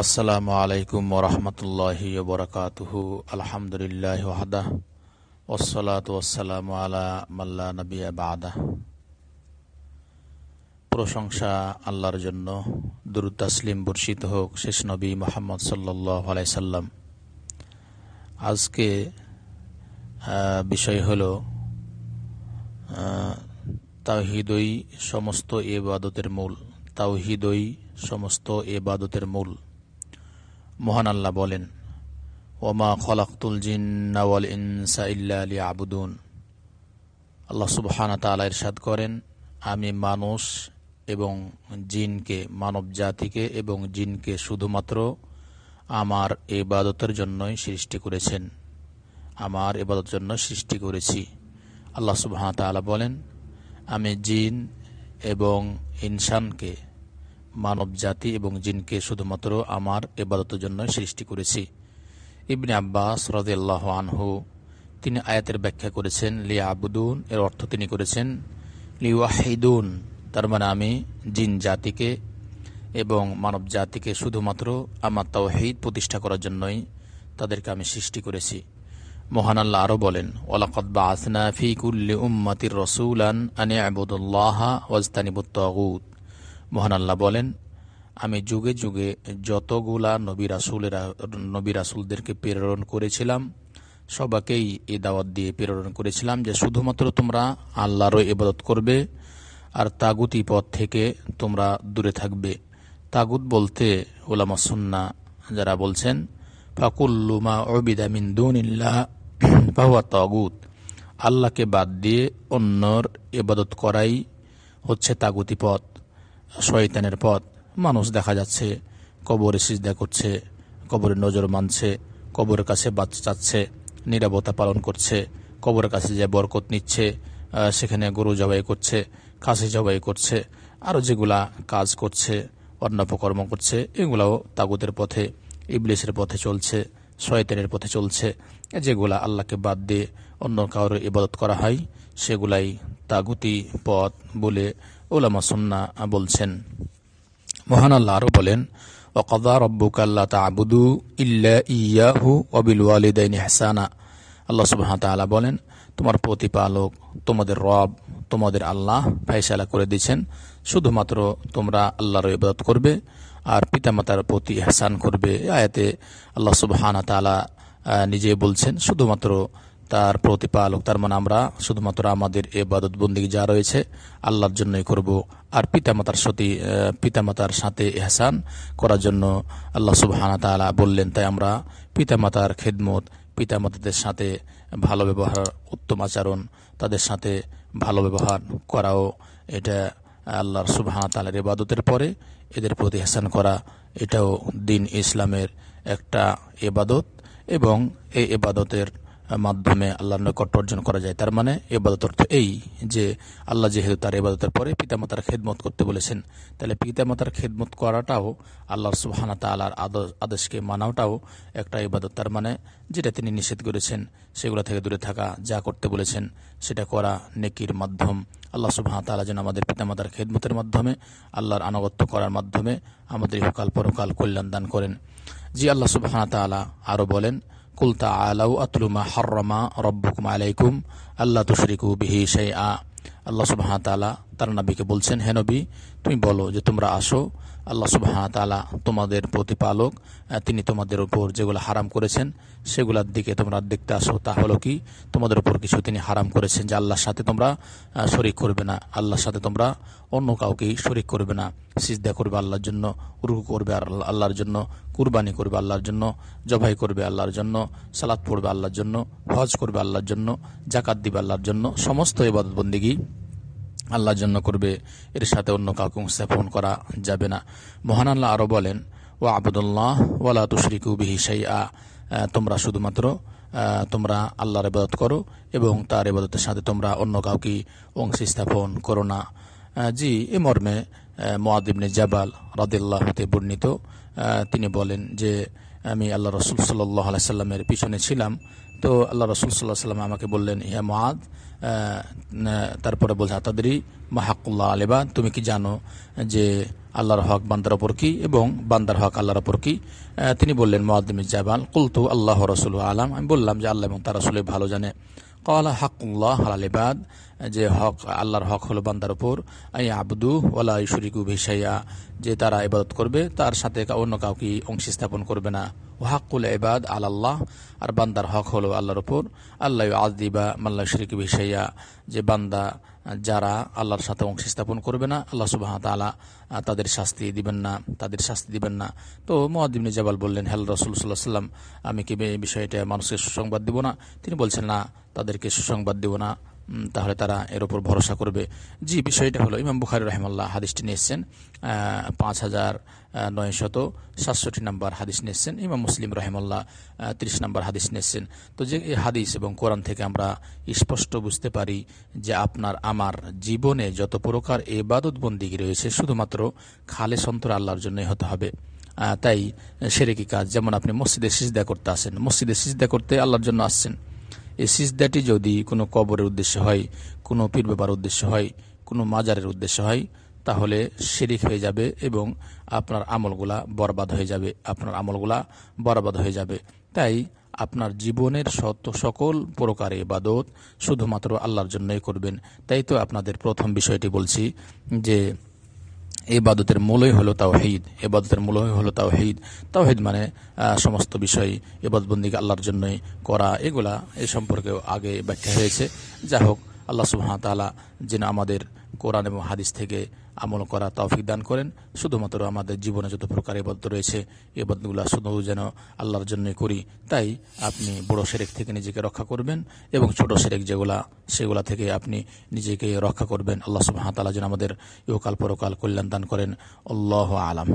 আসসালামু আলাইকুম ওরহমতুল্লাহি বরকাতুহু আলহামদুলিল্লাহ আহদা ওসলাত ওসালাম আলা মাল্লা নবী আবাদাহ প্রশংসা আল্লাহর জন্য দুরুদ তাসলিম বর্ষিত হোক শেষ নবী মোহাম্মদ সাল্লাহ আলাইসাল্লাম আজকে বিষয় হল তাওহিদই সমস্ত এবাদতের মূল তাওহিদই সমস্ত এবাদতের মূল মহান আল্লাহ বলেন ওমা খলাকুল জিন্নাওয়াল ইনসা ইল্লা আলী আবুদুন আল্লাহ সুবহানা তালা ইরশাদ করেন আমি মানুষ এবং জিনকে মানব জাতিকে এবং জিনকে শুধুমাত্র আমার এবাদতের জন্যই সৃষ্টি করেছেন আমার এবাদত জন্য সৃষ্টি করেছি আল্লাহ সুবহানা তালা বলেন আমি জিন এবং ইনসানকে মানব জাতি এবং জিনকে শুধুমাত্র আমার এবাদতের জন্য সৃষ্টি করেছি ইবনে আব্বাস রদেল্লাহ আনহু তিনি আয়াতের ব্যাখ্যা করেছেন লি আবুদুন এর অর্থ তিনি করেছেন ওয়াহিদুন তার মানে আমি জিন জাতিকে এবং মানব জাতিকে শুধুমাত্র আমার তাওহিদ প্রতিষ্ঠা করার জন্যই তাদেরকে আমি সৃষ্টি করেছি মহান আল্লাহ আরও বলেন ওলাকত বা আসনাফি কুল্লি উম্মাতির রসুলান আনে আবুদুল্লাহ ওয়াজতানিবুত্তাগুত মহান আল্লাহ বলেন আমি যুগে যুগে যতগুলা নবী রাসুলেরা নবী রাসুলদেরকে প্রেরণ করেছিলাম সবাকেই এই দাওয়াত দিয়ে প্রেরণ করেছিলাম যে শুধুমাত্র তোমরা আল্লাহর ইবাদত করবে আর তাগুতি পথ থেকে তোমরা দূরে থাকবে তাগুত বলতে ওলামা সুন্না যারা বলছেন ফাকুল্লুমা অবিদা মিন্দুনিল্লাহ বাহুয়া তাগুত আল্লাহকে বাদ দিয়ে অন্যর ইবাদত করাই হচ্ছে তাগুতি পথ শয়তানের পথ মানুষ দেখা যাচ্ছে কবরে সিজদা করছে কবরের নজর মানছে কবরের কাছে বাচ্চা চাচ্ছে নিরাপত্তা পালন করছে কবরের কাছে যে বরকত নিচ্ছে সেখানে গরু জবাই করছে খাসি জবাই করছে আরও যেগুলা কাজ করছে অন্নপকর্ম করছে এগুলাও তাগুদের পথে ইবলিশের পথে চলছে শয়তানের পথে চলছে যেগুলা আল্লাহকে বাদ দিয়ে অন্য কারোর ইবাদত করা হয় সেগুলাই তাগুতি পথ বলে ওলামা সুন্না বলছেন মহান আল্লাহ আরও বলেন ওকদা রব্বুকাল্লা তাবুদু ইল্লা ইয়াহু অবিল ওয়ালিদাইন হাসানা আল্লাহ সুবাহ তালা বলেন তোমার প্রতিপালক তোমাদের রব তোমাদের আল্লাহ ফাইসালা করে দিয়েছেন শুধুমাত্র তোমরা আল্লাহর ইবাদত করবে আর পিতামাতার প্রতি এহসান করবে আয়াতে আল্লাহ সুবহানা তালা নিজে বলছেন শুধুমাত্র তার প্রতিপালক তার মানে আমরা শুধুমাত্র আমাদের এ বাদত বন্দী যা রয়েছে আল্লাহর জন্যই করব আর পিতামাতার সতী পিতামাতার সাথে এহসান করার জন্য আল্লাহ সুবাহানা তালা বললেন তাই আমরা পিতামাতার খেদমত পিতামাতাদের সাথে ভালো ব্যবহার উত্তম আচরণ তাদের সাথে ভালো ব্যবহার করাও এটা আল্লাহর সুবাহানা তালার ইবাদতের পরে এদের প্রতি হেসান করা এটাও দিন ইসলামের একটা এবাদত এবং এই এবাদতের মাধ্যমে আল্লাহর নৈকট্য অর্জন করা যায় তার মানে এবাদত অর্থ এই যে আল্লাহ যেহেতু তার এবাদতের পরে পিতামাতার খেদমত করতে বলেছেন তাহলে পিতামাতার খেদমত করাটাও আল্লাহর সুহানা তালার আদেশকে মানাটাও একটা ইবাদত তার মানে যেটা তিনি নিষেধ করেছেন সেগুলো থেকে দূরে থাকা যা করতে বলেছেন সেটা করা নেকির মাধ্যম আল্লাহ সুবাহ তালা যেন আমাদের পিতামাতার খেদমতের মাধ্যমে আল্লাহর আনুগত্য করার মাধ্যমে আমাদের ইহকাল পরকাল কল্যাণ দান করেন জি আল্লাহ সুবাহ তালা আরও বলেন قل تعالوا أتل ما حرم ربكم عليكم ألا تشركوا به شيئا আল্লাহ হাত তালা তার নবীকে বলছেন হে নবী তুমি বলো যে তোমরা আসো আল্লাহ হাত আলা তোমাদের প্রতিপালক তিনি তোমাদের উপর যেগুলো হারাম করেছেন সেগুলোর দিকে তোমরা দেখতে আসো তা হলো কি তোমাদের উপর কিছু তিনি হারাম করেছেন যে আল্লাহর সাথে তোমরা শরিক করবে না আল্লাহর সাথে তোমরা অন্য কাউকেই শরিক করবে না সিজদা করবে আল্লাহর জন্য উরুকু করবে আল্লাহর জন্য কুরবানি করবে আল্লাহর জন্য জবাই করবে আল্লাহর জন্য সালাদ পড়বে আল্লাহর জন্য হজ করবে আল্লাহর জন্য জাকাত দিবে আল্লাহর জন্য সমস্ত ইবাদত আল্লাহর জন্য করবে এর সাথে অন্য কাউকে স্থাপন করা যাবে না মহান আল্লাহ আরও বলেন ও আবদুল্লাহ ওয়ালা তুশরিকু বিহিসাই আ তোমরা শুধুমাত্র তোমরা আল্লাহর ইবাদত করো এবং তার ইবাদতের সাথে তোমরা অন্য কাউকে অংশ স্থাপন করো না জি এ মর্মে মোয়াদিবনে জাবাল রাদিল্লাহ হতে বর্ণিত তিনি বলেন যে আমি আল্লাহ রসুল সাল্লাহ আলাইসাল্লামের পিছনে ছিলাম তো আল্লাহ রসুল সাল্লাহ সাল্লাম আমাকে বললেন ইয়া মহাদ তারপরে বলছে আতাদেরই মাহাকুল্লাহ আলেবা তুমি কি জানো যে আল্লাহর হক বান্দার ওপর কি এবং বান্দার হক আল্লাহর ওপর কি তিনি বললেন মোয়াদ্দমি জাবাল কুলতু আল্লাহ রসুল আলাম আমি বললাম যে আল্লাহ এবং তার রসুল ভালো জানে কওয়ালা হাকুল্লাহ আলিবাদ যে হক আল্লাহর হক হলো বান্দার উপর আই আবদু ওলা শরিকু ভিসাইয়া যে তারা ইবাদত করবে তার সাথে অন্য কাউকে অংশী স্থাপন করবে না ওহাকুল এবাদ আল আল্লাহ আর বান্দার হক হলো আল্লাহর উপর আল্লাহ আজদিবা মাল্লা শরিক বিষয়া যে বান্দা যারা আল্লাহর সাথে অংশ স্থাপন করবে না আল্লাহ সুবাহ তালা তাদের শাস্তি দিবেন না তাদের শাস্তি দিবেন না তো মোয়াদ্দিম জাবাল বললেন হেল রসুল সাল্লাহ সাল্লাম আমি কি এই বিষয়টা মানুষকে সুসংবাদ দিব না তিনি বলছেন না তাদেরকে সুসংবাদ দিব না তাহলে তারা এর উপর ভরসা করবে জি বিষয়টা হলো ইমাম বুখারি রহমাল্লাহ হাদিসটি নিয়েছেন পাঁচ হাজার নয় শত সাতষট্টি নম্বর হাদিস নিয়েছেন ইমাম মুসলিম রহমাল্লাহ ত্রিশ নম্বর হাদিস নিয়েছেন তো যে এই হাদিস এবং কোরআন থেকে আমরা স্পষ্ট বুঝতে পারি যে আপনার আমার জীবনে যত প্রকার এবাদত বন্দিগি রয়েছে শুধুমাত্র খালে সন্তর আল্লাহর জন্যই হতে হবে তাই সেরে কি কাজ যেমন আপনি মসজিদে সিজদা করতে আসেন মসজিদে সিজদা করতে আল্লাহর জন্য আসছেন এই সিজদাটি যদি কোনো কবরের উদ্দেশ্য হয় কোনো পীর ব্যাপার উদ্দেশ্য হয় কোনো মাজারের উদ্দেশ্য হয় তাহলে শিরিক হয়ে যাবে এবং আপনার আমলগুলা বরবাদ হয়ে যাবে আপনার আমলগুলা বরবাদ হয়ে যাবে তাই আপনার জীবনের সত্য সকল প্রকারে বাদত শুধুমাত্র আল্লাহর জন্যই করবেন তাই তো আপনাদের প্রথম বিষয়টি বলছি যে এবাদতের মূলই হলো তাওহিদ এবাদতের মূলই হলো তাও তাওহিদ মানে সমস্ত বিষয় এবাদবন্দিকে আল্লাহর জন্যই করা এগুলা এ সম্পর্কেও আগে ব্যাখ্যা হয়েছে যাই হোক আল্লাহ সুবাহতালা যেন আমাদের কোরআন এবং হাদিস থেকে আমল করা তৌফিক দান করেন শুধুমাত্র আমাদের জীবনে যত প্রকার এবদ্ধ রয়েছে এবাদগুলো শুধু যেন আল্লাহর জন্য করি তাই আপনি বড় সেরেক থেকে নিজেকে রক্ষা করবেন এবং ছোট সেরেক যেগুলা সেগুলা থেকে আপনি নিজেকে রক্ষা করবেন আল্লাহ সুবাহতালা যেন আমাদের ইহকাল পরকাল কল্যাণ দান করেন আল্লাহ আলাম